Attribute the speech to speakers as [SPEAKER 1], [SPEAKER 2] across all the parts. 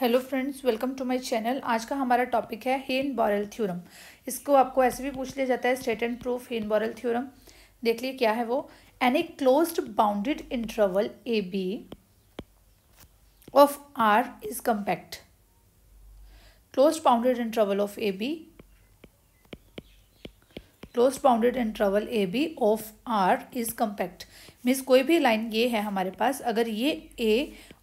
[SPEAKER 1] hello friends welcome to my channel आज का हमारा टॉपिक है हेन बॉरल थ्योरम इसको आपको ऐसे भी पूछ लिया जाता है स्टेट एंड प्रूफ हेन बॉरल थ्योरम देख लिए क्या है वो any closed bounded interval A B of R is compact closed bounded interval of A B close bounded interval A B of R is compact means कोई भी लाइन ये है हमारे पास अगर ये ए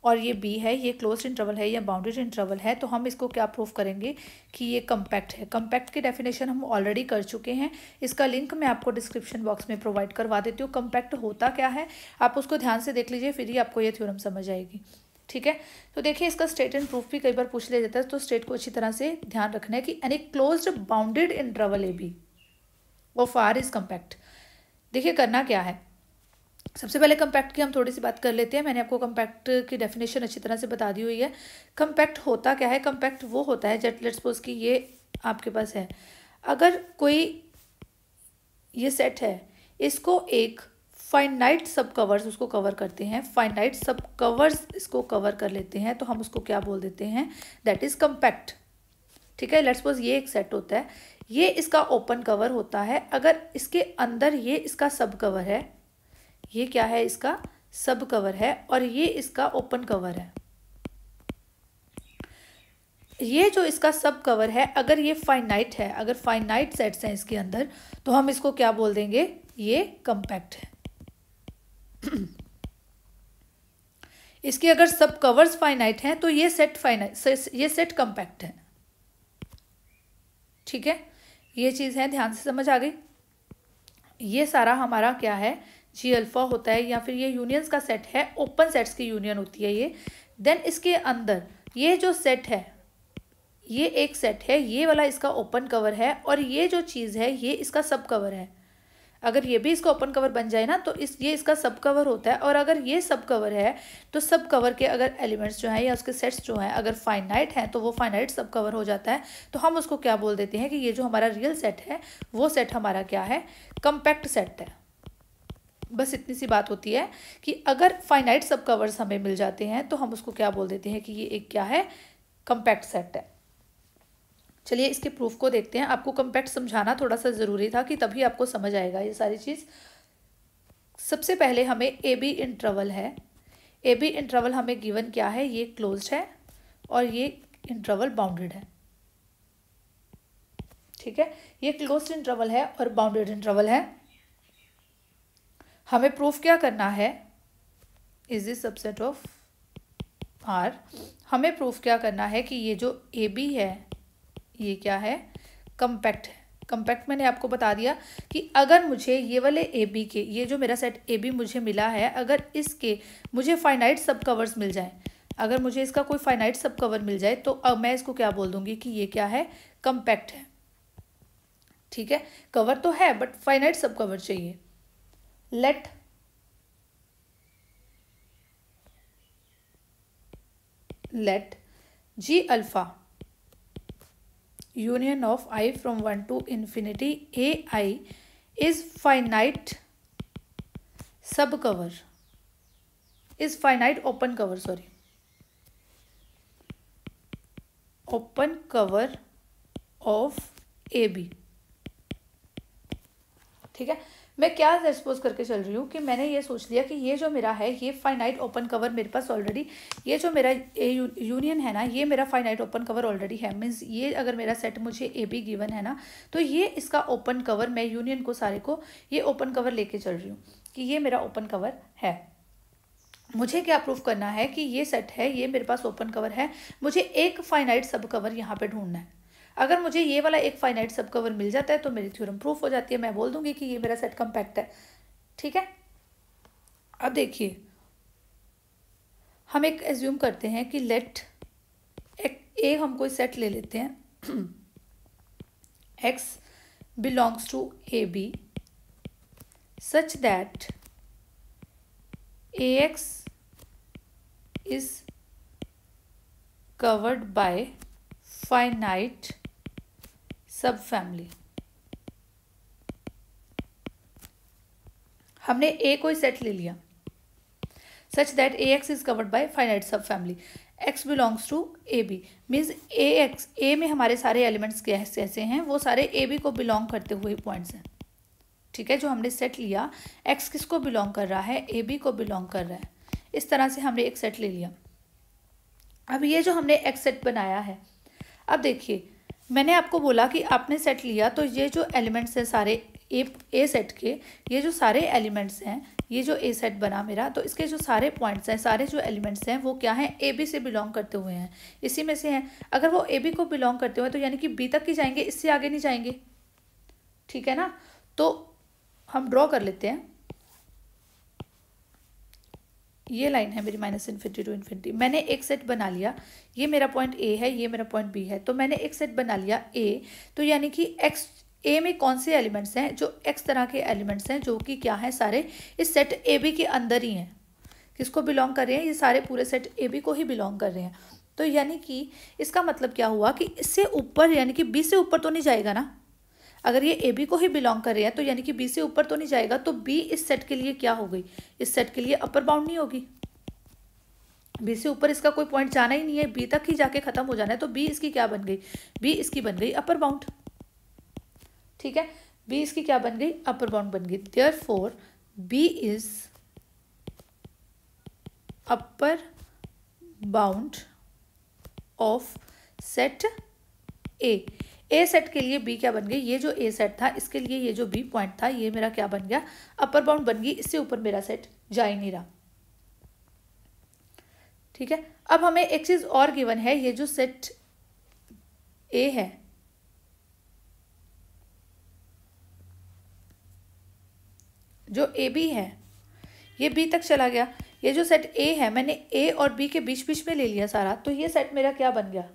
[SPEAKER 1] और ये बी है ये क्लोज इंटरवल है या बाउंडेड इंटरवल है तो हम इसको क्या प्रूव करेंगे कि ये कम्पैक्ट है कम्पैक्ट की डेफिनेशन हम ऑलरेडी कर चुके हैं इसका लिंक मैं आपको डिस्क्रिप्शन बॉक्स में प्रोवाइड करवा देती हूँ कम्पैक्ट होता क्या है आप उसको ध्यान से देख लीजिए फिर ही आपको ये थ्योरम समझ आएगी ठीक है तो देखिए इसका स्टेट एंड प्रूफ भी कई बार पूछ लिया जाता है तो स्टेट को अच्छी तरह से ध्यान रखना है कि any close bounded interval A B of R is compact देखिए करना क्या है सबसे पहले कम्पैक्ट की हम थोड़ी सी बात कर लेते हैं मैंने आपको कम्पैक्ट की डेफिनेशन अच्छी तरह से बता दी हुई है कम्पैक्ट होता क्या है कम्पैक्ट वो होता है जेट लेट सपोज की ये आपके पास है अगर कोई ये सेट है इसको एक फाइनाइट सब कवर्स उसको कवर करते हैं फाइनाइट सब कवर्स इसको कवर कर लेते हैं तो हम उसको क्या बोल देते हैं दैट इज़ कम्पैक्ट ठीक है लेट्स सपोज ये एक सेट होता है ये इसका ओपन कवर होता है अगर इसके अंदर ये इसका सब कवर है ये क्या है इसका सब कवर है और ये इसका ओपन कवर है ये जो इसका सब कवर है अगर ये फाइनाइट है अगर फाइनाइट सेट्स हैं इसके अंदर तो हम इसको क्या बोल देंगे ये कंपैक्ट है इसके अगर सब कवर्स फाइनाइट हैं तो ये सेट फाइनाइट ये सेट कंपैक्ट है ठीक है ये चीज़ है ध्यान से समझ आ गई ये सारा हमारा क्या है जी अल्फ़ा होता है या फिर ये यूनियंस का सेट है ओपन सेट्स की यूनियन होती है ये देन इसके अंदर ये जो सेट है ये एक सेट है ये वाला इसका ओपन कवर है और ये जो चीज़ है ये इसका सब कवर है अगर ये भी इसका ओपन कवर बन जाए ना तो इस ये इसका सब कवर होता है और अगर ये सब कवर है तो सब कवर के अगर एलिमेंट्स जो हैं या उसके सेट्स जो हैं अगर फाइनाइट हैं तो वो फाइनाइट सब कवर हो जाता है तो हम उसको क्या बोल देते हैं कि ये जो हमारा रियल सेट है वो सेट हमारा क्या है कंपैक्ट सेट है बस इतनी सी बात होती है कि अगर फाइनाइट सब कवर्स हमें मिल जाते हैं तो हम उसको क्या बोल देते हैं कि ये एक क्या है कंपैक्ट सेट है चलिए इसके प्रूफ को देखते हैं आपको कंपैक्ट समझाना थोड़ा सा ज़रूरी था कि तभी आपको समझ आएगा ये सारी चीज़ सबसे पहले हमें ए बी इंटरवल है ए बी इंटरवल हमें गिवन क्या है ये क्लोज है और ये इंटरवल बाउंडेड है ठीक है ये क्लोज इंटरवल है और बाउंडेड इंटरवल है हमें प्रूफ क्या करना है is this subset of R हमें प्रूफ क्या करना है कि ये जो ए बी है ये क्या है कंपैक्ट है कंपैक्ट मैंने आपको बता दिया कि अगर मुझे ये वाले ए बी के ये जो मेरा सेट ए बी मुझे मिला है अगर इसके मुझे फाइनाइट सब कवर्स मिल जाए अगर मुझे इसका कोई फाइनाइट सब कवर मिल जाए तो अब मैं इसको क्या बोल दूंगी कि ये क्या है कंपैक्ट है ठीक है कवर तो है बट फाइनाइट सब कवर चाहिए let let G alpha union of i from 1 to infinity ai is finite subcover is finite open cover sorry open cover of ab ठीक है मैं क्या रेस्पोज करके चल रही हूँ कि मैंने ये सोच लिया कि ये जो मेरा है ये फाइनाइट ओपन कवर मेरे पास ऑलरेडी ये जो मेरा यूनियन है ना ये मेरा फाइनाइट ओपन कवर ऑलरेडी है मीन्स ये अगर मेरा सेट मुझे ए बी गिवन है ना तो ये इसका ओपन कवर मैं यूनियन को सारे को ये ओपन कवर लेके चल रही हूँ कि ये मेरा ओपन कवर है मुझे क्या प्रूफ करना है कि ये सेट है ये मेरे पास ओपन कवर है मुझे एक फाइनाइट सब कवर यहाँ पर ढूंढना है अगर मुझे ये वाला एक फाइनाइट सब कवर मिल जाता है तो मेरी थ्योरम प्रूफ हो जाती है मैं बोल दूंगी कि ये मेरा सेट कम्पैक्ट है ठीक है अब देखिए हम एक एज्यूम करते हैं कि लेट एक ए हम कोई सेट ले लेते हैं X belongs to A B such that A X is covered by finite sub family हमने ए को ही सेट ले लिया such that A X is covered by finite sub family X belongs to A B means A X A में हमारे सारे elements कैसे हैं वो सारे ए बी को बिलोंग करते हुए पॉइंट्स हैं ठीक है जो हमने सेट लिया एक्स किसको बिलोंग कर रहा है ए बी को बिलोंग कर रहा है इस तरह से हमने एक सेट ले लिया अब ये जो हमने एक्स सेट बनाया है अब देखिए मैंने आपको बोला कि आपने सेट लिया तो ये जो एलिमेंट्स हैं सारे ए ए सेट के ये जो सारे एलिमेंट्स हैं ये जो ए सेट बना मेरा तो इसके जो सारे पॉइंट्स हैं सारे जो एलिमेंट्स हैं वो क्या हैं ए बी से बिलोंग करते हुए हैं इसी में से हैं अगर वो ए बी को बिलोंग करते हुए तो यानी कि बी तक ही जाएंगे इससे आगे नहीं जाएंगे ठीक है ना तो हम ड्रॉ कर लेते हैं ये लाइन है मेरी माइनस इन्फिनिटी टू इन्फिनिटी मैंने एक सेट बना लिया ये मेरा पॉइंट ए है ये मेरा पॉइंट बी है तो मैंने एक सेट बना लिया ए तो यानी कि एक्स ए में कौन से एलिमेंट्स हैं जो एक्स तरह के एलिमेंट्स हैं जो कि क्या है सारे इस सेट ए बी के अंदर ही हैं किसको बिलोंग कर रहे हैं ये सारे पूरे सेट ए बी को ही बिलोंग कर रहे हैं तो यानी कि इसका मतलब क्या हुआ कि इससे ऊपर यानी कि बी से ऊपर तो नहीं जाएगा ना अगर ये ए बी को ही बिलोंग कर रहे हैं तो यानी कि बी से ऊपर तो नहीं जाएगा तो बी इस सेट के लिए क्या हो गई इस सेट के लिए अपर बाउंड नहीं होगी बी से ऊपर इसका कोई पॉइंट जाना ही नहीं है बी तक ही जाके खत्म हो जाना है तो बी इसकी क्या बन गई बी इसकी बन गई अपर बाउंड ठीक है बी इसकी क्या बन गई अपर बाउंड बन गई therefore B is upper bound of set A A set के लिए बी क्या बन गई ये जो ए सेट था इसके लिए ये जो बी पॉइंट था ये मेरा क्या बन गया अपर बाउंड बन गई इससे ऊपर मेरा सेट जा ही नहीं रहा ठीक है अब हमें एक चीज़ और गिवन है ये जो सेट ए है जो ए बी है ये बी तक चला गया ये जो सेट ए है मैंने ए और बी के बीच बीच में ले लिया सारा तो ये सेट मेरा क्या बन गया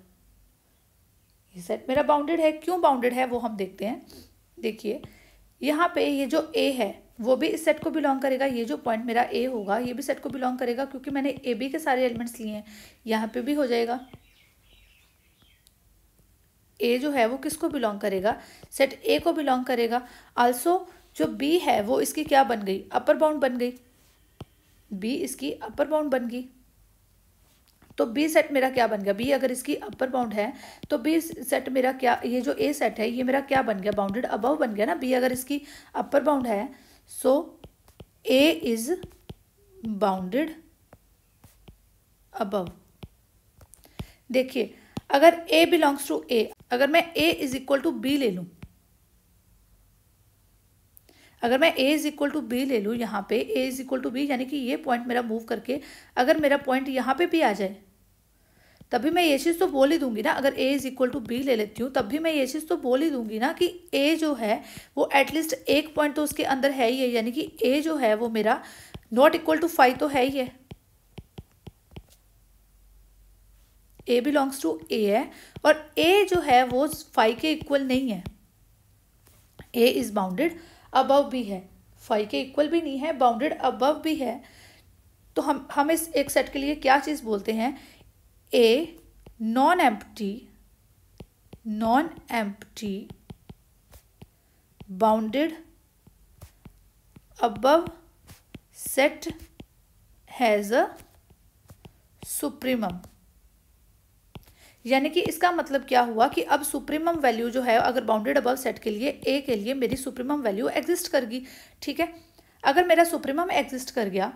[SPEAKER 1] ये सेट मेरा बाउंडेड है क्यों बाउंडेड है वो हम देखते हैं देखिए यहाँ पे ये जो ए है वो भी इस सेट को बिलोंग करेगा ये जो पॉइंट मेरा ए होगा ये भी सेट को बिलोंग करेगा क्योंकि मैंने ए बी के सारे एलिमेंट्स लिए हैं यहाँ पे भी हो जाएगा ए जो है वो किसको बिलोंग करेगा सेट ए को बिलोंग करेगा आल्सो जो बी है वो इसकी क्या बन गई अपर बाउंड बन गई बी इसकी अपर बाउंड बन गई तो बी सेट मेरा क्या बन गया बी अगर इसकी अपर बाउंड है तो बी सेट मेरा क्या ये जो ए सेट है ये मेरा क्या बन गया बाउंडेड अबव बन गया ना बी अगर इसकी अपर बाउंड है so A is bounded above देखिए अगर ए बिलोंग्स टू ए अगर मैं A is equal to B ले लूँ अगर मैं A is equal to B ले लूँ यहाँ पे A is equal to B यानी कि ये पॉइंट मेरा मूव करके अगर मेरा पॉइंट यहाँ पे भी आ जाए तभी मैं ये चीज़ तो बोल ही दूंगी ना अगर A is equal to B ले लेती हूँ तब भी मैं ये चीज़ तो बोल ही दूंगी ना कि ए जो है वो एटलीस्ट एक पॉइंट तो उसके अंदर है ही है यानी कि ए जो है वो मेरा नॉट इक्वल टू फाइव तो है ही है ए बिलोंग्स टू ए है और ए जो है वो फाइव के इक्वल नहीं है ए इज़ बाउंडेड अबव भी है फाइव के इक्वल भी नहीं है बाउंडेड अबव भी है तो हम हम इस एक सेट के लिए क्या चीज़ बोलते हैं a non empty non empty bounded above set has a supremum यानी कि इसका मतलब क्या हुआ कि अब सुप्रीमम वैल्यू जो है अगर बाउंडेड अबव सेट के लिए ए के लिए मेरी सुप्रीमम वैल्यू एग्जिस्ट करगी ठीक है अगर मेरा सुप्रीमम एग्जिस्ट कर गया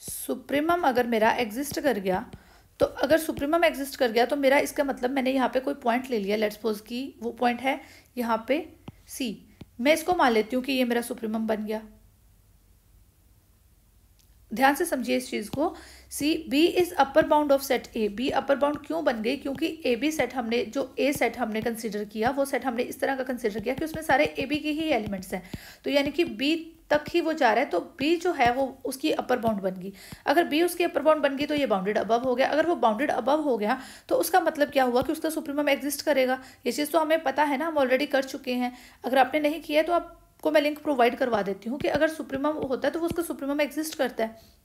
[SPEAKER 1] सुप्रीमम अगर मेरा एग्जिस्ट कर गया तो अगर सुप्रीमम एग्जिस्ट कर गया तो मेरा इसका मतलब मैंने यहाँ पे कोई पॉइंट ले लिया लेट्स सपोज की वो पॉइंट है यहाँ पे सी मैं इसको मान लेती हूँ कि ये मेरा सुप्रीमम बन गया ध्यान से समझिए इस चीज़ को C B is upper bound of set A B upper bound क्यों बन गई क्योंकि ए बी सेट हमने जो ए सेट हमने कंसिडर किया वो सेट हमने इस तरह का कंसिडर किया कि उसमें सारे ए बी के ही एलिमेंट्स हैं तो यानी कि बी तक ही वो जा रहा है तो बी जो है वो उसकी अपर बाउंड बन गई अगर बी उसकी अपर बाउंड बन गई तो ये बाउंडेड अबव हो गया अगर वो बाउंडेड अबव हो गया तो उसका मतलब क्या हुआ कि उसका सुप्रीमम एग्जिस्ट करेगा ये चीज़ तो हमें पता है ना हम ऑलरेडी कर चुके हैं अगर आपने नहीं किया तो आपको मैं लिंक प्रोवाइड करवा देती हूँ कि अगर सुप्रीमम होता है तो वो उसका सुप्रीमम एग्जिस्ट करता है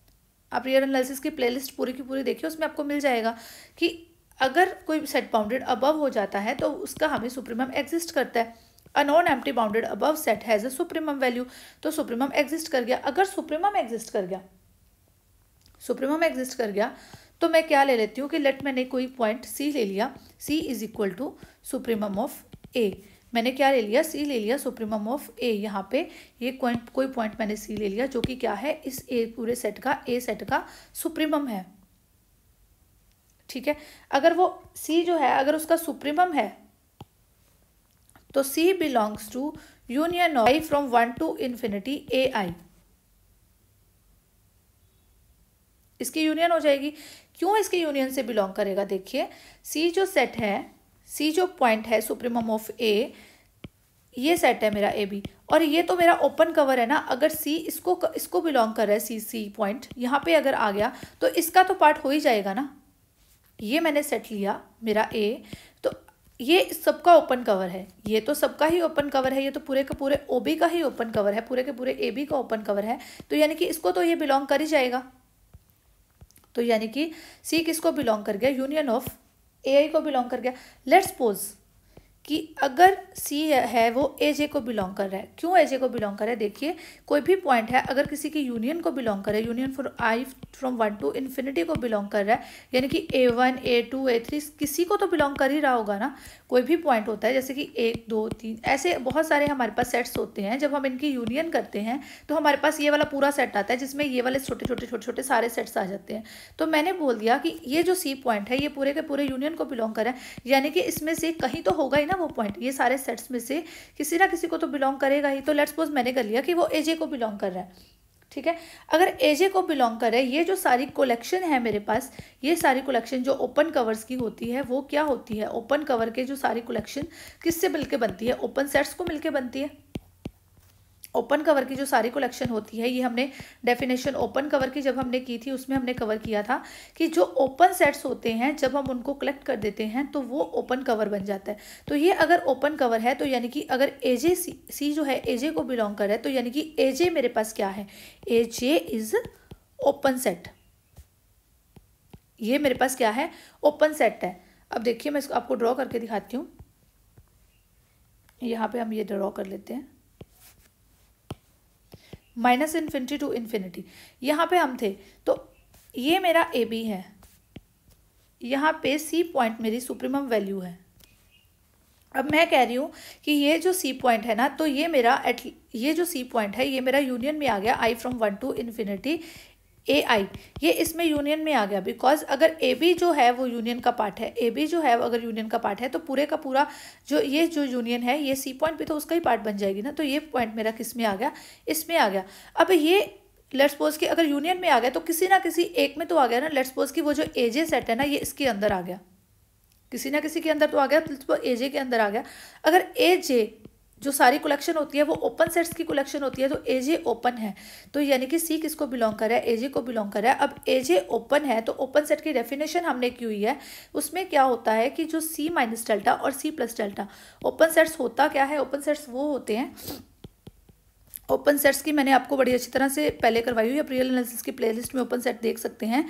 [SPEAKER 1] आप रियर एनालिसिस की लिस्ट पूरी की पूरी देखिए उसमें आपको मिल जाएगा कि अगर कोई सेट बाउंडेड अबव हो जाता है तो उसका हमें सुप्रीमम एग्जिस्ट करता है a non empty bounded above set has a supremum value तो सुप्रीमम एग्जिस्ट कर गया अगर सुप्रीमम एग्जिस्ट कर गया सुप्रीमम एग्जिस्ट कर गया तो मैं क्या ले लेती हूँ कि लेट मैंने कोई पॉइंट सी ले लिया C is equal to supremum of A मैंने क्या ले लिया सी ले लिया सुप्रीमम ऑफ ए यहाँ पे ये पॉइंट कोई पॉइंट मैंने सी ले लिया जो कि क्या है इस ए पूरे सेट का ए सेट का सुप्रीमम है ठीक है अगर वो सी जो है अगर उसका सुप्रीमम है तो C belongs to union of I from one to infinity A I इसकी यूनियन हो जाएगी क्यों इसके यूनियन से बिलोंग करेगा देखिए सी जो सेट है सी जो पॉइंट है सुप्रीम ऑफ ए ये सेट है मेरा ए बी और ये तो मेरा ओपन कवर है ना अगर सी इसको इसको बिलोंग कर रहा है सी सी पॉइंट यहाँ पे अगर आ गया तो इसका तो पार्ट हो ही जाएगा ना ये मैंने सेट लिया मेरा ए ये सबका ओपन कवर है ये तो सबका ही ओपन कवर है ये तो पूरे के पूरे ओ बी का ही ओपन कवर है पूरे के पूरे ए बी का ओपन कवर है तो यानी कि इसको तो ये बिलोंग कर ही जाएगा तो यानी कि सी किसको बिलोंग कर गया यूनियन ऑफ ए आई को बिलोंग कर गया लेट्स सपोज कि अगर सी है वो ए जे को बिलोंग कर रहा है क्यों ए जे को बिलोंग कर रहा है देखिए कोई भी पॉइंट है अगर किसी की यूनियन को बिलोंग कर रहा है union for I from one to infinity को बिलोंग कर रहा है यानी कि A one A two A three किसी को तो बिलोंग कर ही रहा होगा ना कोई भी पॉइंट होता है जैसे कि एक दो तीन ऐसे बहुत सारे हमारे पास सेट्स होते हैं जब हम इनकी यूनियन करते हैं तो हमारे पास ये वाला पूरा सेट आता है जिसमें ये वाले छोटे छोटे छोटे छोटे सारे सेट्स आ जाते हैं तो मैंने बोल दिया कि ये जो सी पॉइंट है ये पूरे के पूरे यूनियन को बिलोंग कर रहा है यानी कि इसमें से कहीं तो होगा ही ना ना वो पॉइंट ये सारे सेट्स में से किसी ना किसी को तो बिलोंग करेगा ही तो लेट्स सपोज मैंने कर लिया कि वो एजे को बिलोंग कर रहा है ठीक है अगर एजे को बिलोंग कर रहा है ये जो सारी कलेक्शन है मेरे पास ये सारी कलेक्शन जो ओपन कवर्स की होती है वो क्या होती है ओपन कवर के जो सारी कलेक्शन किससे मिलकर बनती है ओपन सेट्स को मिलकर बनती है ओपन कवर की जो सारी कलेक्शन होती है ये हमने डेफिनेशन ओपन कवर की जब हमने की थी उसमें हमने कवर किया था कि जो ओपन सेट्स होते हैं जब हम उनको कलेक्ट कर देते हैं तो वो ओपन कवर बन जाता है तो ये अगर ओपन कवर है तो यानी कि अगर एजे सी सी जो है एजे को बिलोंग कर रहा है तो यानी कि एजे मेरे पास क्या है एजे इज ओपन सेट ये मेरे पास क्या है ओपन सेट है अब देखिए मैं इसको आपको ड्रॉ करके दिखाती हूँ यहाँ पर हम ये ड्रॉ कर लेते हैं माइनस इन्फिनिटी टू इन्फिनिटी यहाँ पे हम थे तो ये मेरा ए बी है यहाँ पे सी पॉइंट मेरी सुप्रीमम वैल्यू है अब मैं कह रही हूँ कि ये जो सी पॉइंट है ना तो ये मेरा एट ये जो सी पॉइंट है ये मेरा यूनियन में आ गया I from one to infinity A I ये इसमें यूनियन में आ गया बिकॉज अगर ए बी जो है वो यूनियन का पार्ट है ए बी जो है अगर यूनियन का पार्ट है तो पूरे का पूरा जो ये जो यूनियन है ये सी पॉइंट भी तो उसका ही पार्ट बन जाएगी ना तो ये पॉइंट मेरा किस में आ गया इसमें आ गया अब ये लेट्स पोज कि अगर यूनियन में आ गया तो किसी ना किसी एक में तो आ गया ना लेट्स पोज कि वो जो एजे सेट है ना ये इसके अंदर आ गया किसी ना किसी के अंदर तो आ गया तो के अंदर आ गया अगर ए जे जो सारी कलेक्शन होती है वो ओपन सेट्स की कलेक्शन होती है तो एजे ओपन है तो यानी कि सी किसको बिलोंग कर रहा है एजे को बिलोंग कर रहा है अब एजे ओपन है तो ओपन सेट की डेफिनेशन हमने की हुई है उसमें क्या होता है कि जो सी माइनस डेल्टा और C plus delta open sets होता क्या है ओपन सेट्स वो होते हैं ओपन सेट्स की मैंने आपको बड़ी अच्छी तरह से पहले करवाई हुई है रियल एनालिसिस की प्लेलिस्ट में ओपन सेट देख सकते हैं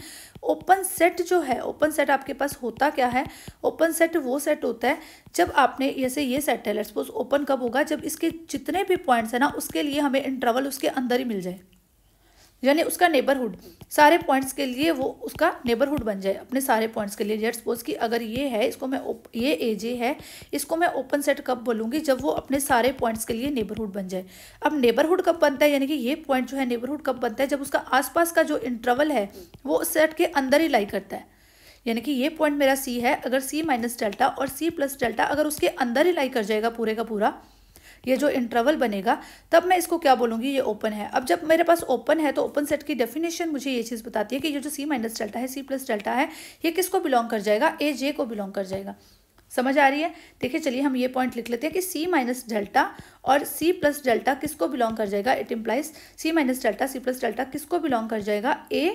[SPEAKER 1] ओपन सेट जो है ओपन सेट आपके पास होता क्या है ओपन सेट वो सेट होता है जब आपने जैसे ये सेट है लेट्स सपोज ओपन कब होगा जब इसके जितने भी पॉइंट्स हैं ना उसके लिए हमें इंटरवल उसके अंदर ही मिल जाए यानी उसका नेबरहुड सारे पॉइंट्स के लिए वो उसका नेबरहुड बन जाए अपने सारे पॉइंट्स के लिए जेट सपोज कि अगर ये है इसको मैं उप, ये ए जे है इसको मैं ओपन सेट कब बोलूँगी जब वो अपने सारे पॉइंट्स के लिए नेबरहुड बन जाए अब नेबरहुड कब बनता है यानी कि ये पॉइंट जो है नेबरहुड कब बनता है जब उसका आसपास का जो इंटरवल है वो उस सेट के अंदर ही लाई करता है यानी कि ये पॉइंट मेरा सी है अगर सी माइनस डेल्टा और सी प्लस डेल्टा अगर उसके अंदर ही लाई कर जाएगा पूरे का पूरा ये जो इंटरवल बनेगा तब मैं इसको क्या बोलूँगी ये ओपन है अब जब मेरे पास ओपन है तो ओपन सेट की डेफिनेशन मुझे ये चीज़ बताती है कि ये जो सी माइनस डेल्टा है सी प्लस डेल्टा है ये किसको बिलोंग कर जाएगा ए जे को बिलोंग कर जाएगा समझ आ रही है देखिए चलिए हम ये पॉइंट लिख लेते हैं कि सी माइनस डेल्टा और सी प्लस डेल्टा किसको बिलोंग कर जाएगा it implies C minus delta C plus delta किसको बिलोंग कर जाएगा ए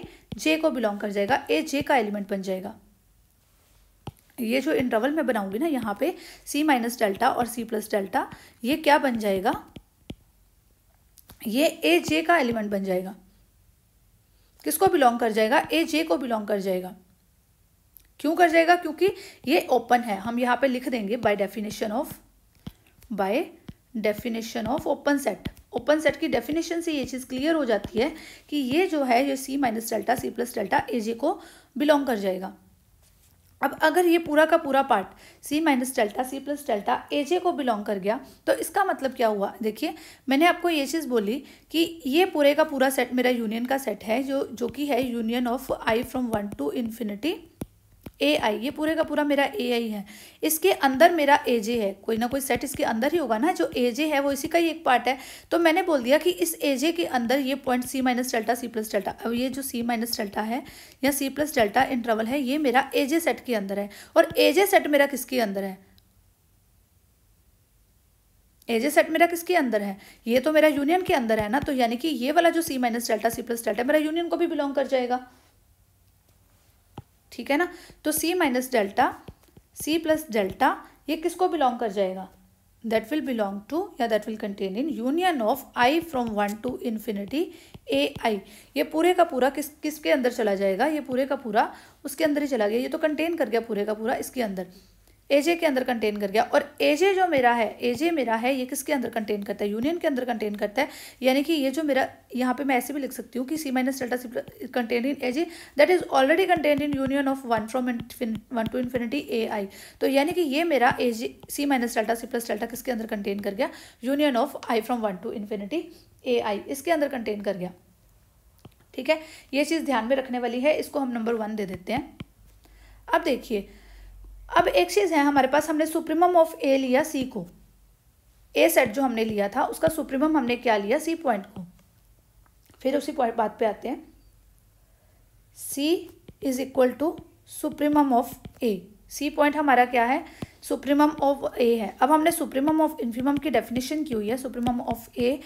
[SPEAKER 1] जे को बिलोंग कर जाएगा ए जे का एलिमेंट बन जाएगा ये जो इंटरवल मैं बनाऊंगी ना यहाँ पे सी माइनस डेल्टा और सी प्लस डेल्टा ये क्या बन जाएगा ये ए जे का एलिमेंट बन जाएगा किसको बिलोंग कर जाएगा ए जे को बिलोंग कर जाएगा क्यों कर जाएगा क्योंकि ये ओपन है हम यहाँ पे लिख देंगे by definition of by definition of open set open set की डेफिनेशन से ये चीज़ क्लियर हो जाती है कि ये जो है ये C minus delta C plus delta A J को बिलोंग कर जाएगा अब अगर ये पूरा का पूरा part c minus delta C plus delta A J को बिलोंग कर गया तो इसका मतलब क्या हुआ देखिए मैंने आपको ये चीज़ बोली कि ये पूरे का पूरा सेट मेरा यूनियन का सेट है जो जो कि है union of I from one to infinity A I ये पूरे का पूरा मेरा ए आई है इसके अंदर मेरा ए जे है कोई ना कोई सेट इसके अंदर ही होगा ना जो ए जे है वो इसी का ही एक पार्ट है तो मैंने बोल दिया कि इस ए जे के अंदर ये point C minus delta C plus delta अब ये जो सी माइनस डेल्टा है या सी प्लस डेल्टा इंटरवल है ये मेरा ए जे सेट के अंदर है और ए जे सेट मेरा किसके अंदर है एजे सेट मेरा किसके अंदर है ये तो मेरा यूनियन के अंदर है ना तो यानी कि ये वाला जो C minus delta C plus delta मेरा यूनियन को भी बिलोंग कर जाएगा ठीक है ना तो C minus delta C plus delta ये किसको बिलोंग कर जाएगा दैट विल बिलोंग टू या that will contain in union of I from one to infinity A I ये पूरे का पूरा किस किसके अंदर चला जाएगा ये पूरे का पूरा उसके अंदर ही चला गया ये तो कंटेन कर गया पूरे का पूरा इसके अंदर एजे के अंदर कंटेन कर गया और एजे जो मेरा है एजे मेरा है ये किसके अंदर कंटेन करता है यूनियन के अंदर कंटेन करता है यानी कि ये जो मेरा यहाँ पे मैं ऐसे भी लिख सकती हूँ कि C minus delta C contain in A J that is already contain in union of one from one to infinity A I तो यानी कि ये मेरा A J C minus delta C plus delta किसके अंदर कंटेन कर गया union of I from one to infinity A I इसके अंदर कंटेन कर गया ठीक है ये चीज़ ध्यान में रखने वाली है इसको हम नंबर वन दे देते हैं अब देखिए अब एक चीज़ है हमारे पास हमने सुप्रीमम ऑफ ए लिया सी को ए सेट जो हमने लिया था उसका सुप्रीमम हमने क्या लिया सी पॉइंट को फिर उसी पॉइंट बात पे आते हैं C is equal to supremum of A C point हमारा क्या है सुप्रीमम ऑफ ए है अब हमने सुप्रीमम ऑफ इन्फीमम की डेफिनेशन की हुई है सुप्रीमम ऑफ ए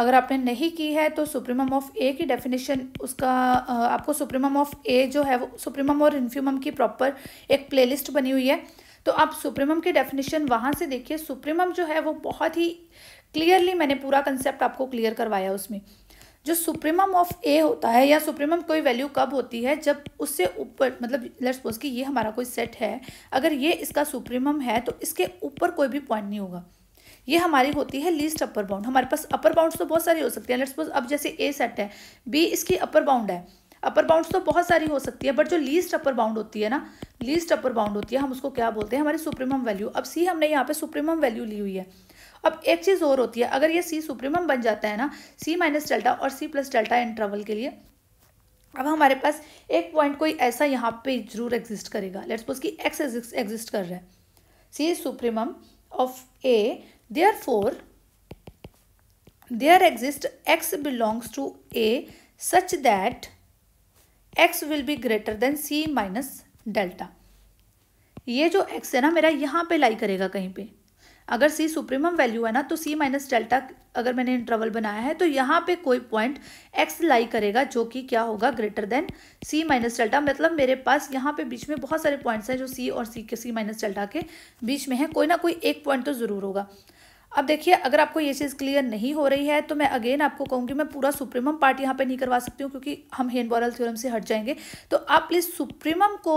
[SPEAKER 1] अगर आपने नहीं की है तो सुप्रीमम ऑफ ए की डेफिनेशन उसका आपको सुप्रीमम ऑफ ए जो है वो सुप्रीमम और इन्फ्यूमम की प्रॉपर एक प्लेलिस्ट बनी हुई है तो आप सुप्रीमम की डेफिनेशन वहाँ से देखिए सुप्रीमम जो है वो बहुत ही क्लियरली मैंने पूरा कंसेप्ट आपको क्लियर करवाया उसमें जो सुप्रीमम ऑफ ए होता है या सुप्रीमम कोई वैल्यू कब होती है जब उससे ऊपर मतलब लेट्स सपोज कि ये हमारा कोई सेट है अगर ये इसका सुप्रीमम है तो इसके ऊपर कोई भी पॉइंट नहीं होगा ये हमारी होती है लीस्ट अपर बाउंड हमारे पास अपर तो बाउंड तो बहुत सारी हो सकती है लेट्स सपोज अब जैसे ए सेट है बी इसकी अपर बाउंड है अपर बाउंड तो बहुत सारी हो सकती है बट जो लीस्ट अपर बाउंड होती है ना लीस्ट अपर बाउंड होती है हम उसको क्या बोलते हैं हमारी सुप्रीमम वैल्यू अब सी हमने यहाँ पे सुप्रीमम वैल्यू ली हुई है अब एक चीज़ और होती है अगर ये सी सुप्रीमम बन जाता है ना सी माइनस डेल्टा और सी प्लस डेल्टा इंटरवल के लिए अब हमारे पास एक पॉइंट कोई ऐसा यहाँ पे जरूर एग्जिस्ट करेगा लेट्स सपोज कि एक्स एग्जिस्ट कर रहा है C supremum of A therefore there exist x belongs to a such that x will be greater than c minus delta ये जो x है ना मेरा यहाँ पे लाई करेगा कहीं पे अगर c सुप्रीमम वैल्यू है ना तो c माइनस डेल्टा अगर मैंने इंटरवल बनाया है तो यहाँ पे कोई पॉइंट x लाई करेगा जो कि क्या होगा greater than c minus delta मतलब मेरे पास यहाँ पे बीच में बहुत सारे पॉइंट्स हैं जो c और c के c माइनस डेल्टा के बीच में है कोई ना कोई एक पॉइंट तो ज़रूर होगा अब देखिए अगर आपको ये चीज़ क्लियर नहीं हो रही है तो मैं अगेन आपको कहूँगी मैं पूरा सुप्रीमम पार्ट यहाँ पे नहीं करवा सकती हूँ क्योंकि हम हेन बॉरल थ्योरम से हट जाएंगे तो आप प्लीज़ सुप्रीमम को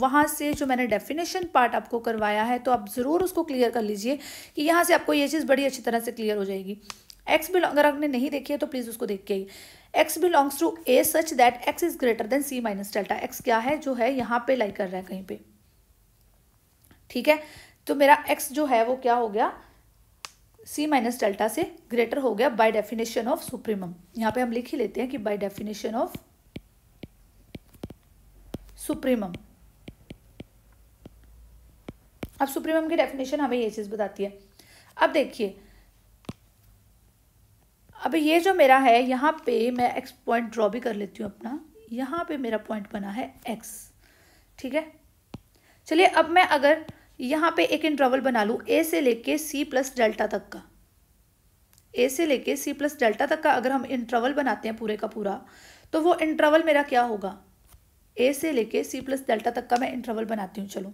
[SPEAKER 1] वहाँ से जो मैंने डेफिनेशन पार्ट आपको करवाया है तो आप ज़रूर उसको क्लियर कर लीजिए कि यहाँ से आपको ये चीज़ बड़ी अच्छी तरह से क्लियर हो जाएगी एक्स बिलोंग अगर आपने नहीं देखी है तो प्लीज़ उसको देख के ही X belongs to A such that X is greater than C minus delta X क्या है जो है यहाँ पे लाइक कर रहा है कहीं पे ठीक है तो मेरा एक्स जो है वो क्या हो गया सी माइनस डेल्टा से ग्रेटर हो गया बाय डेफिनेशन ऑफ सुप्रीमम यहाँ पे हम लिख ही लेते हैं कि बाय डेफिनेशन ऑफ सुप्रीमम अब सुप्रीमम की डेफिनेशन हमें ये चीज़ बताती है अब देखिए अब ये जो मेरा है यहाँ पे मैं एक्स पॉइंट ड्रॉ भी कर लेती हूँ अपना यहाँ पे मेरा पॉइंट बना है एक्स ठीक है चलिए अब मैं अगर यहाँ पे एक इंटरवल बना लूँ ए से लेके सी प्लस डेल्टा तक का ए से लेके सी प्लस डेल्टा तक का अगर हम इंटरवल बनाते हैं पूरे का पूरा तो वो इंटरवल मेरा क्या होगा ए से लेके सी प्लस डेल्टा तक का मैं इंटरवल बनाती हूँ चलो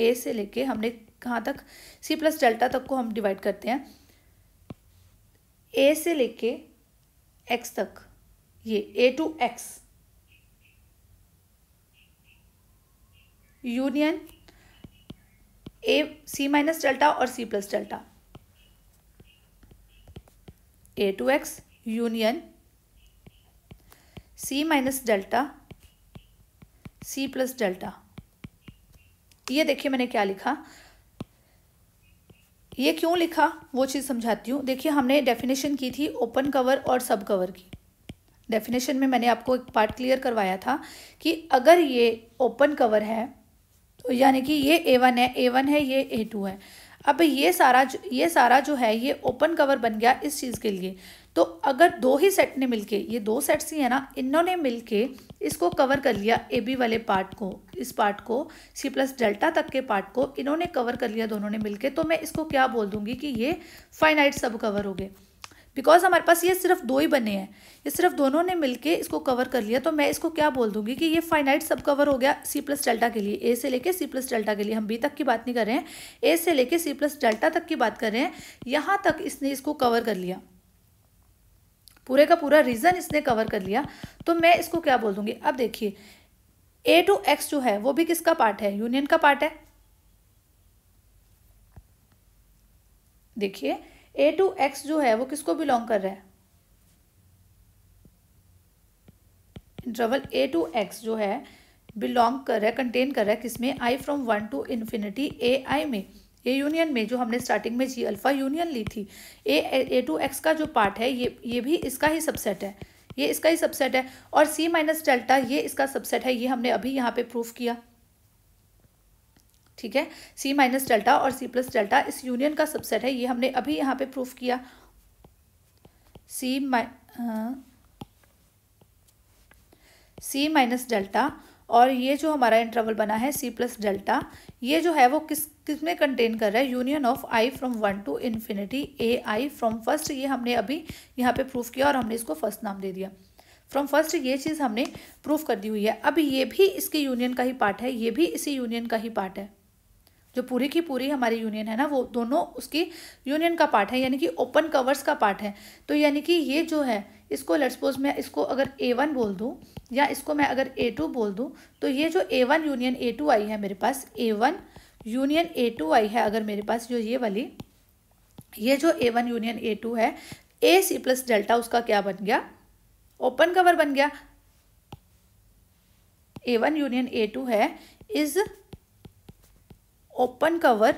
[SPEAKER 1] ए से लेके हमने कहाँ तक सी प्लस डेल्टा तक को हम डिवाइड करते हैं ए से लेके एक्स तक ये A to X union A C minus delta और C plus delta A to X union C minus delta C plus delta ये देखिए मैंने क्या लिखा ये क्यों लिखा वो चीज़ समझाती हूँ देखिए हमने डेफिनेशन की थी ओपन कवर और सब कवर की डेफिनेशन में मैंने आपको एक पार्ट क्लियर करवाया था कि अगर ये ओपन कवर है तो यानी कि ये ए वन है ए वन है ये ए टू है अब ये सारा जो ये सारा जो है ये ओपन कवर बन गया इस चीज़ के लिए तो अगर दो ही सेट ने मिलके ये दो सेट्स ही है ना इन्होंने मिलके इसको कवर कर लिया ए बी वाले पार्ट को इस पार्ट को सी प्लस डेल्टा तक के पार्ट को इन्होंने कवर कर लिया दोनों ने मिलके तो मैं इसको क्या बोल दूंगी कि ये फाइनाइट सब कवर हो गए बिकॉज हमारे पास ये सिर्फ दो ही बने हैं ये सिर्फ दोनों ने मिलके इसको कवर कर लिया तो मैं इसको क्या बोल दूंगी कि ये फाइनाइट सब कवर हो गया सी प्लस डेल्टा के लिए ए से लेके सी प्लस डेल्टा के लिए हम बी तक की बात नहीं कर रहे हैं ए से लेके सी प्लस डेल्टा तक की बात कर रहे हैं यहाँ तक इसने इसको कवर कर लिया पूरे का पूरा रीज़न इसने कवर कर लिया तो मैं इसको क्या बोल दूंगी अब देखिए ए टू एक्स जो है वो भी किसका पार्ट है यूनियन का पार्ट है देखिए ए टू एक्स जो है वो किसको बिलोंग कर रहा है इंटरवल ए टू एक्स जो है बिलोंग कर रहा है कंटेन कर रहा है किसमें I from one to infinity A I में ए यूनियन में जो हमने स्टार्टिंग में जी अल्फ़ा यूनियन ली थी ए ए टू एक्स का जो पार्ट है ये ये भी इसका ही सबसेट है ये इसका ही सबसेट है और सी माइनस डेल्टा ये इसका सबसेट है ये हमने अभी यहाँ पे प्रूफ किया ठीक है सी माइनस डेल्टा और सी प्लस डेल्टा इस यूनियन का सबसेट है ये हमने अभी यहाँ पे प्रूफ किया सी माइ सी माइनस डेल्टा और ये जो हमारा इंटरवल बना है सी प्लस डेल्टा ये जो है वो किस किस में कंटेन कर रहा है union of I from one to infinity A I from first ये हमने अभी यहाँ पे प्रूफ किया और हमने इसको फर्स्ट नाम दे दिया फ्रॉम फर्स्ट ये चीज़ हमने प्रूफ कर दी हुई है अब ये भी इसके यूनियन का ही पार्ट है ये भी इसी यूनियन का ही पार्ट है जो पूरी की पूरी हमारी यूनियन है ना वो दोनों उसकी यूनियन का पार्ट है यानी कि ओपन कवर्स का पार्ट है तो यानी कि ये जो है इसको लेट सपोज मैं इसको अगर ए वन बोल दूँ या इसको मैं अगर ए टू बोल दूँ तो ये जो A one union A two I है मेरे पास A one union A two I है अगर मेरे पास जो ये वाली ये जो A one union A two है ए सी प्लस डेल्टा उसका क्या बन गया ओपन कवर बन गया A one union A two है is open cover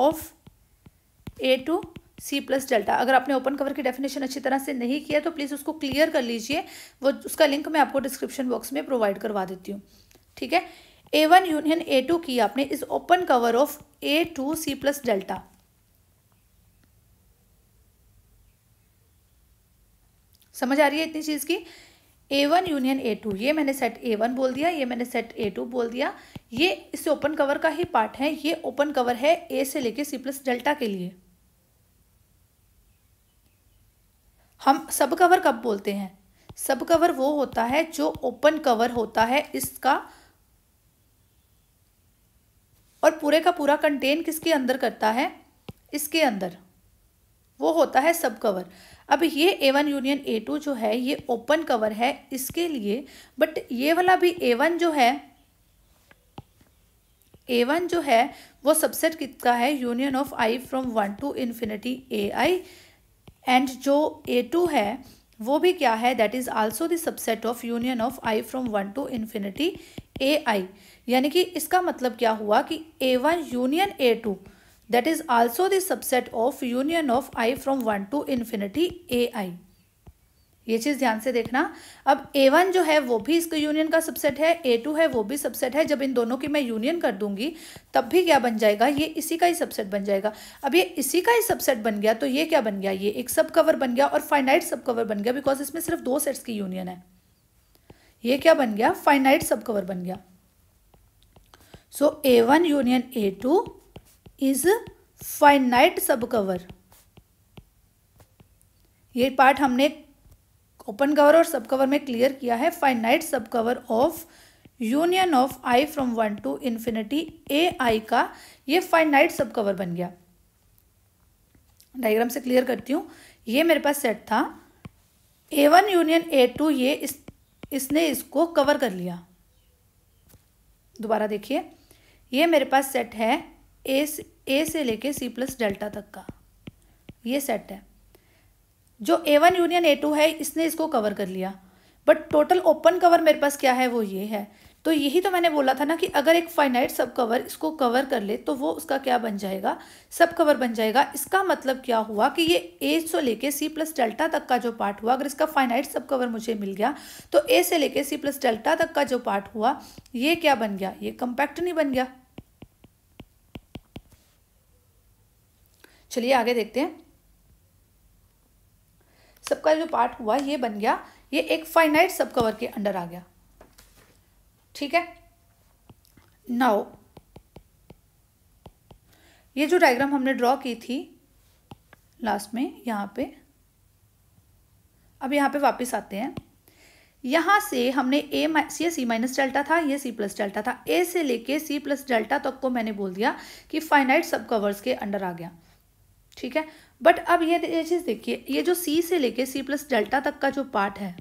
[SPEAKER 1] of A two C plus delta अगर आपने ओपन कवर की डेफिनेशन अच्छी तरह से नहीं किया तो प्लीज़ उसको क्लियर कर लीजिए वो उसका लिंक मैं आपको डिस्क्रिप्शन बॉक्स में प्रोवाइड करवा देती हूँ ठीक है A one union A two की आपने इस open cover of A two C plus delta समझ आ रही है इतनी चीज़ की A one union A two ये मैंने सेट ए वन बोल दिया ये मैंने सेट ए टू बोल दिया ये इस ओपन कवर का ही पार्ट है ये ओपन कवर है ए से लेके सी प्लस डेल्टा के लिए हम सब कवर कब बोलते हैं सब कवर वो होता है जो ओपन कवर होता है इसका और पूरे का पूरा कंटेन किसके अंदर करता है इसके अंदर वो होता है सब कवर अब ये A one union A two जो है ये ओपन कवर है इसके लिए बट ये वाला भी ए वन जो है ए वन जो है वो सबसेट कितना है union of I from one to infinity A I and जो ए टू है वो भी क्या है that is also the subset of union of I from one to infinity A I यानी कि इसका मतलब क्या हुआ कि A one union A two that is also the subset of union of i from one to infinity A I ये चीज़ ध्यान से देखना अब ए वन जो है वो भी इसका यूनियन का सबसेट है ए टू है वो भी सबसेट है जब इन दोनों की मैं यूनियन कर दूंगी तब भी क्या बन जाएगा ये इसी का ही सबसेट बन जाएगा अब ये इसी का ही सबसेट बन गया तो ये क्या बन गया ये एक सब कवर बन गया और फाइनाइट सब कवर बन गया बिकॉज इसमें सिर्फ दो सेट्स की यूनियन है ये क्या बन गया फाइनाइट सब कवर बन गया so A one union A two is finite sub cover ये पार्ट हमने ओपन कवर और सब कवर में क्लियर किया है finite sub cover of union of I from one to infinity A I का ये फाइनाइट सब कवर बन गया डायग्राम से क्लियर करती हूँ ये मेरे पास सेट था A one union A two ये इस इसने इसको कवर कर लिया दोबारा देखिए ये मेरे पास सेट है ए से ए से लेके सी प्लस डेल्टा तक का ये सेट है जो A one union A two है इसने इसको कवर कर लिया बट टोटल ओपन कवर मेरे पास क्या है वो ये है तो यही तो मैंने बोला था ना कि अगर एक फाइनाइट सब कवर इसको कवर कर ले तो वो उसका क्या बन जाएगा सब कवर बन जाएगा इसका मतलब क्या हुआ कि ये ए से लेके सी प्लस डेल्टा तक का जो पार्ट हुआ अगर इसका फाइनाइट सब कवर मुझे मिल गया तो ए से लेके सी प्लस डेल्टा तक का जो पार्ट हुआ ये क्या बन गया ये कंपैक्ट नहीं बन गया चलिए आगे देखते हैं सबका जो पार्ट हुआ ये बन गया ये एक फाइनाइट सब कवर के अंडर आ गया ठीक है नाउ ये जो डायग्राम हमने ड्रॉ की थी लास्ट में यहाँ पे अब यहाँ पे वापस आते हैं यहाँ से हमने ए ये सी माइनस डेल्टा था ये सी प्लस डेल्टा था ए से लेके सी प्लस डेल्टा तक तो को मैंने बोल दिया कि फाइनाइट सब कवर्स के अंडर आ गया ठीक है बट अब ये ये चीज़ देखिए ये जो सी से लेके सी प्लस डेल्टा तक का जो पार्ट है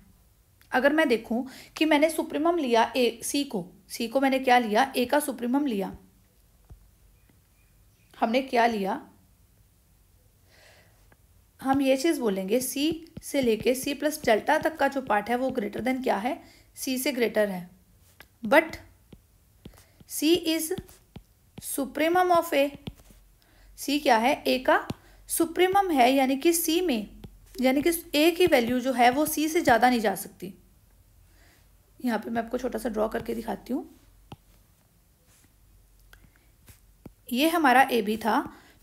[SPEAKER 1] अगर मैं देखूं कि मैंने सुप्रीमम लिया ए सी को सी को मैंने क्या लिया ए का सुप्रीमम लिया हमने क्या लिया हम ये चीज़ बोलेंगे सी से लेके सी प्लस डेल्टा तक का जो पार्ट है वो ग्रेटर देन क्या है सी से ग्रेटर है but C is supremum of A C क्या है ए का सुप्रीमम है यानी कि सी में यानी कि ए की वैल्यू जो है वो सी से ज़्यादा नहीं जा सकती यहाँ पे मैं आपको छोटा सा ड्रॉ करके दिखाती हूँ ये हमारा ए बी था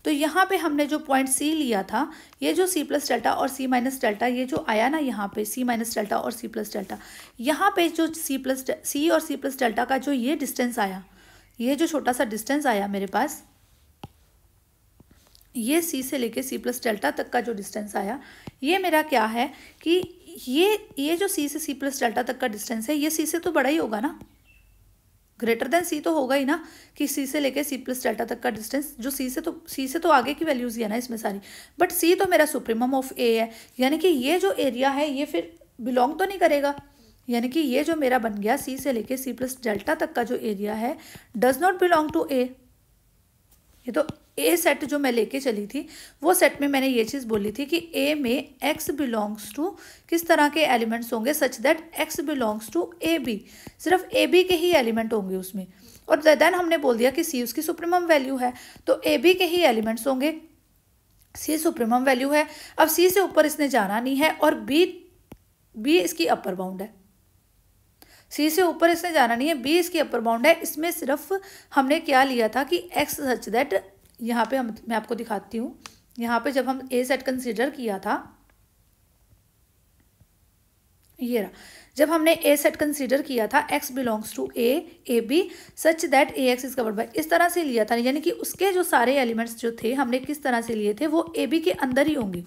[SPEAKER 1] तो यहाँ पे हमने जो पॉइंट सी लिया था ये जो सी प्लस डेल्टा और सी माइनस डेल्टा ये जो आया ना यहाँ पे सी माइनस डेल्टा और सी प्लस डेल्टा यहाँ पे जो सी प्लस सी और सी प्लस डेल्टा का जो ये डिस्टेंस आया ये जो छोटा सा डिस्टेंस आया मेरे पास ये सी से लेके सी प्लस डेल्टा तक का जो डिस्टेंस आया ये मेरा क्या है कि ये ये जो सी से सी प्लस डेल्टा तक का डिस्टेंस है ये सी से तो बड़ा ही होगा ना ग्रेटर देन सी तो होगा ही ना कि सी से लेके सी प्लस डेल्टा तक का डिस्टेंस जो सी से तो सी से तो आगे की वैल्यूज़ ही है ना इसमें सारी बट सी तो मेरा सुप्रीमम ऑफ ए है यानी कि ये जो एरिया है ये फिर बिलोंग तो नहीं करेगा यानी कि ये जो मेरा बन गया सी से लेके सी प्लस डेल्टा तक का जो एरिया है does not belong to A ये तो ए सेट जो मैं लेके चली थी वो सेट में मैंने ये चीज़ बोली थी कि ए में एक्स बिलोंग्स टू किस तरह के एलिमेंट्स होंगे such that X belongs to A B सिर्फ ए बी के ही एलिमेंट होंगे उसमें और देन हमने बोल दिया कि सी उसकी सुप्रीमम वैल्यू है तो ए बी के ही एलिमेंट्स होंगे सी सुप्रीमम वैल्यू है अब सी से ऊपर इसने जाना नहीं है और बी बी इसकी अपर बाउंड है सी से ऊपर इसने जाना नहीं है बी इसकी अपर बाउंड है इसमें सिर्फ हमने क्या लिया था कि एक्स सच दैट यहाँ पे हम मैं आपको दिखाती हूँ यहाँ पे जब हम ए सेट कंसीडर किया था ये रहा जब हमने ए सेट कंसीडर किया था X belongs to A A B such that A X is covered by इस तरह से लिया था यानी कि उसके जो सारे एलिमेंट्स जो थे हमने किस तरह से लिए थे वो ए बी के अंदर ही होंगे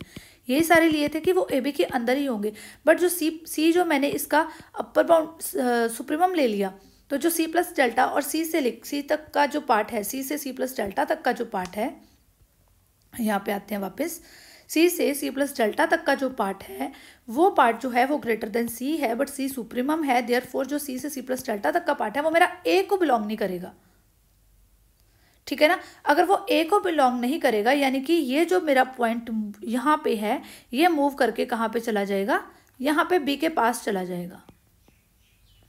[SPEAKER 1] ये सारे लिए थे कि वो ए बी के अंदर ही होंगे बट जो सी सी जो मैंने इसका अपर बाउंड सुप्रीमम ले लिया तो जो सी प्लस डेल्टा और सी से सी तक का जो पार्ट है सी से सी प्लस डेल्टा तक का जो पार्ट है यहाँ पे आते हैं वापस सी से सी प्लस डेल्टा तक का जो पार्ट है वो पार्ट जो है वो ग्रेटर देन सी है बट सी सुप्रीमम है देयर फोर जो सी से सी प्लस डेल्टा तक का पार्ट है वो मेरा ए को बिलोंग नहीं करेगा ठीक है ना अगर वो ए को बिलोंग नहीं करेगा यानी कि ये जो मेरा पॉइंट यहाँ पे है ये मूव करके कहाँ पे चला जाएगा यहाँ पे बी के पास चला जाएगा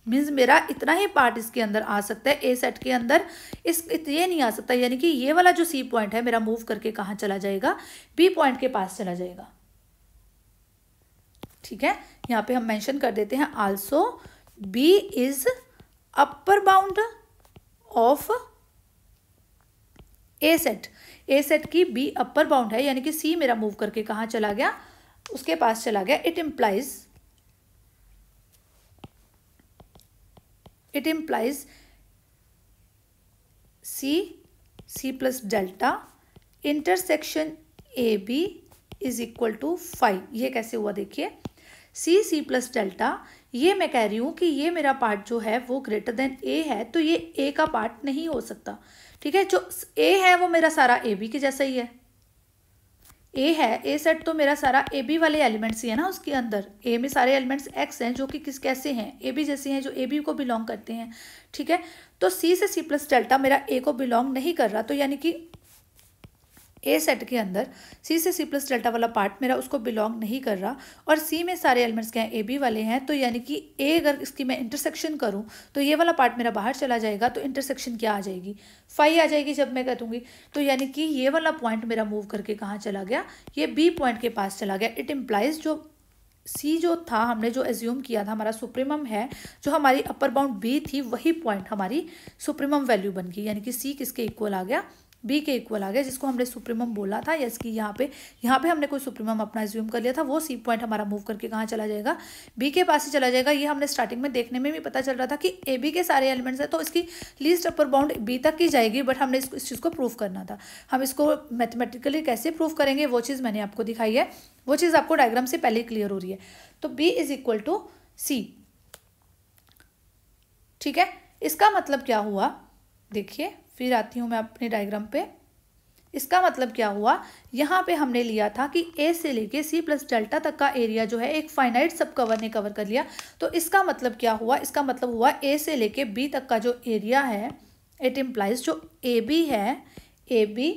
[SPEAKER 1] मीन्स मेरा इतना ही पार्ट इसके अंदर आ सकता है ए सेट के अंदर इस ये नहीं आ सकता यानी कि ये वाला जो सी पॉइंट है मेरा मूव करके कहाँ चला जाएगा बी पॉइंट के पास चला जाएगा ठीक है यहाँ पे हम मेंशन कर देते हैं also B is upper bound of A set A set की बी अपर बाउंड है यानी कि सी मेरा मूव करके कहाँ चला गया उसके पास चला गया it implies it implies C, C plus delta intersection AB is equal to five ये कैसे हुआ देखिए सी सी प्लस डेल्टा ये मैं कह रही हूँ कि ये मेरा पार्ट जो है वो ग्रेटर देन ए है तो ये ए का पार्ट नहीं हो सकता ठीक है जो ए है वो मेरा सारा ए बी के जैसा ही है ए है ए सेट तो मेरा सारा ए बी वाले एलिमेंट्स ही है ना उसके अंदर ए में सारे एलिमेंट्स एक्स हैं जो कि किस कैसे हैं ए बी जैसे हैं जो ए बी को बिलोंग करते हैं ठीक है तो सी से सी प्लस डेल्टा मेरा ए को बिलोंग नहीं कर रहा तो यानी कि ए सेट के अंदर सी से सी प्लस डेल्टा वाला पार्ट मेरा उसको बिलोंग नहीं कर रहा और सी में सारे एलिमेंट्स क्या हैं ए बी वाले हैं तो यानी कि ए अगर इसकी मैं इंटरसेक्शन करूँ तो ये वाला पार्ट मेरा बाहर चला जाएगा तो इंटरसेक्शन क्या आ जाएगी फाइव आ जाएगी जब मैं कहूँगी तो यानी कि ये वाला पॉइंट मेरा मूव करके कहाँ चला गया ये बी पॉइंट के पास चला गया इट इम्प्लाइज जो सी जो था हमने जो एज्यूम किया था हमारा सुप्रीमम है जो हमारी अपर बाउंड बी थी वही पॉइंट हमारी सुप्रीमम वैल्यू बन गई यानी कि सी किसके इक्वल आ गया बी के इक्वल आ गया जिसको हमने सुप्रीमम बोला था यस कि यहाँ पे यहाँ पे हमने कोई सुप्रीमम अपना एज्यूम कर लिया था वो सी पॉइंट हमारा मूव करके कहाँ चला जाएगा बी के पास ही चला जाएगा ये हमने स्टार्टिंग में देखने में भी पता चल रहा था कि ए बी के सारे एलिमेंट्स हैं तो इसकी लीस्ट अपर बाउंड बी तक की जाएगी बट हमने इसको इस चीज़ को प्रूव करना था हम इसको मैथमेटिकली कैसे प्रूव करेंगे वो चीज़ मैंने आपको दिखाई है वो चीज़ आपको डायग्राम से पहले क्लियर हो रही है तो B is equal to C ठीक है इसका मतलब क्या हुआ देखिए फिर आती हूँ मैं अपने डायग्राम पे इसका मतलब क्या हुआ यहाँ पे हमने लिया था कि ए से लेके सी प्लस डेल्टा तक का एरिया जो है एक फाइनाइट सब कवर ने कवर कर लिया तो इसका मतलब क्या हुआ इसका मतलब हुआ ए से लेके बी तक का जो एरिया है इट इम्प्लाइज जो ए बी है A B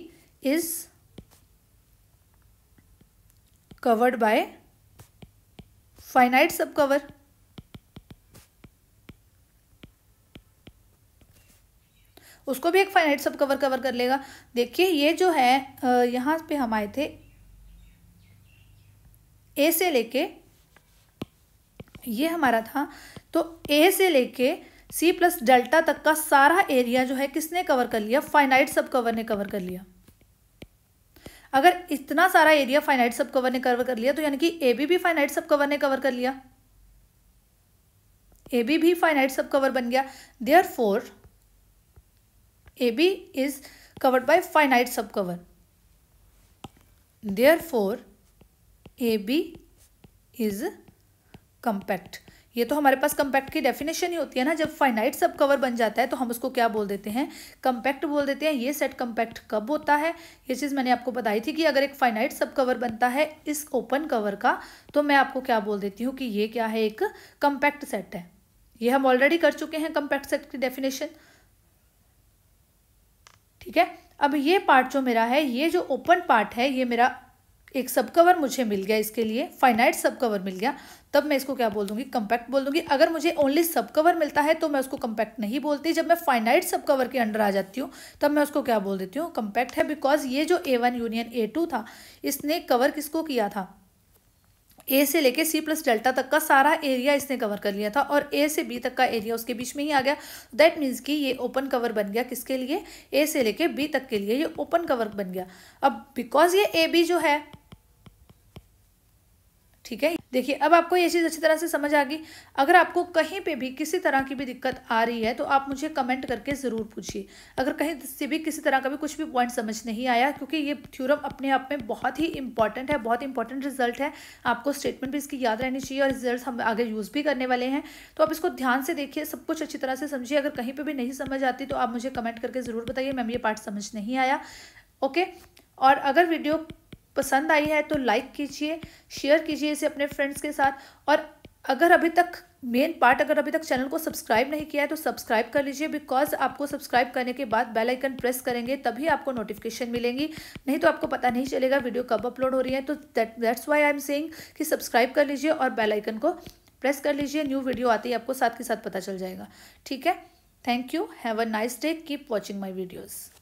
[SPEAKER 1] is covered by finite sub cover उसको भी एक फाइनाइट सब कवर कवर कर लेगा देखिए ये जो है यहाँ पे हम आए थे ए से लेके ये हमारा था तो ए से लेके सी प्लस डेल्टा तक का सारा एरिया जो है किसने कवर कर लिया फाइनाइट सब कवर ने कवर कर लिया अगर इतना सारा एरिया फाइनाइट सब कवर ने कवर कर लिया तो यानी कि ए बी भी फाइनाइट सब कवर ने कवर कर लिया ए बी भी फाइनाइट सब कवर बन गया therefore A B is covered by finite sub cover therefore A B is compact ये तो हमारे पास कंपैक्ट की डेफिनेशन ही होती है ना जब फाइनाइट सब कवर बन जाता है तो हम उसको क्या बोल देते हैं कंपैक्ट बोल देते हैं ये सेट कंपैक्ट कब होता है ये चीज़ मैंने आपको बताई थी कि अगर एक फाइनाइट सब कवर बनता है इस ओपन कवर का तो मैं आपको क्या बोल देती हूँ कि ये क्या है एक कंपैक्ट सेट है ये हम ऑलरेडी कर चुके हैं कंपैक्ट सेट की डेफिनेशन ठीक है अब ये पार्ट जो मेरा है ये जो ओपन पार्ट है ये मेरा एक सब कवर मुझे मिल गया इसके लिए फाइनाइट सब कवर मिल गया तब मैं इसको क्या बोल दूंगी कम्पैक्ट बोल दूंगी अगर मुझे ओनली सब कवर मिलता है तो मैं उसको कम्पैक्ट नहीं बोलती जब मैं फाइनाइट सब कवर के अंडर आ जाती हूँ तब मैं उसको क्या बोल देती हूँ कम्पैक्ट है बिकॉज ये जो A one union A two था इसने कवर किसको किया था ए से लेके सी प्लस डेल्टा तक का सारा एरिया इसने कवर कर लिया था और ए से बी तक का एरिया उसके बीच में ही आ गया दैट मीन्स कि ये ओपन कवर बन गया किसके लिए ए से लेके बी तक के लिए ये ओपन कवर बन गया अब बिकॉज ये ए बी जो है ठीक है देखिए अब आपको ये चीज़ अच्छी तरह से समझ आ गई अगर आपको कहीं पे भी किसी तरह की भी दिक्कत आ रही है तो आप मुझे कमेंट करके ज़रूर पूछिए अगर कहीं से भी किसी तरह का भी कुछ भी पॉइंट समझ नहीं आया क्योंकि ये थ्योरम अपने आप में बहुत ही इंपॉर्टेंट है बहुत इंपॉर्टेंट रिजल्ट है आपको स्टेटमेंट भी इसकी याद रहनी चाहिए और रिजल्ट हम आगे यूज़ भी करने वाले हैं तो आप इसको ध्यान से देखिए सब कुछ अच्छी तरह से समझिए अगर कहीं पर भी नहीं समझ आती तो आप मुझे कमेंट करके ज़रूर बताइए मैम ये पार्ट समझ नहीं आया ओके और अगर वीडियो पसंद आई है तो लाइक कीजिए शेयर कीजिए इसे अपने फ्रेंड्स के साथ और अगर अभी तक मेन पार्ट अगर अभी तक चैनल को सब्सक्राइब नहीं किया है तो सब्सक्राइब कर लीजिए बिकॉज आपको सब्सक्राइब करने के बाद बेल आइकन प्रेस करेंगे तभी आपको नोटिफिकेशन मिलेंगी नहीं तो आपको पता नहीं चलेगा वीडियो कब अपलोड हो रही है तो that that's why I am saying कि सब्सक्राइब कर लीजिए और बेल आइकन को प्रेस कर लीजिए न्यू वीडियो आती है आपको साथ के साथ पता चल जाएगा ठीक है thank you have a nice day keep watching my videos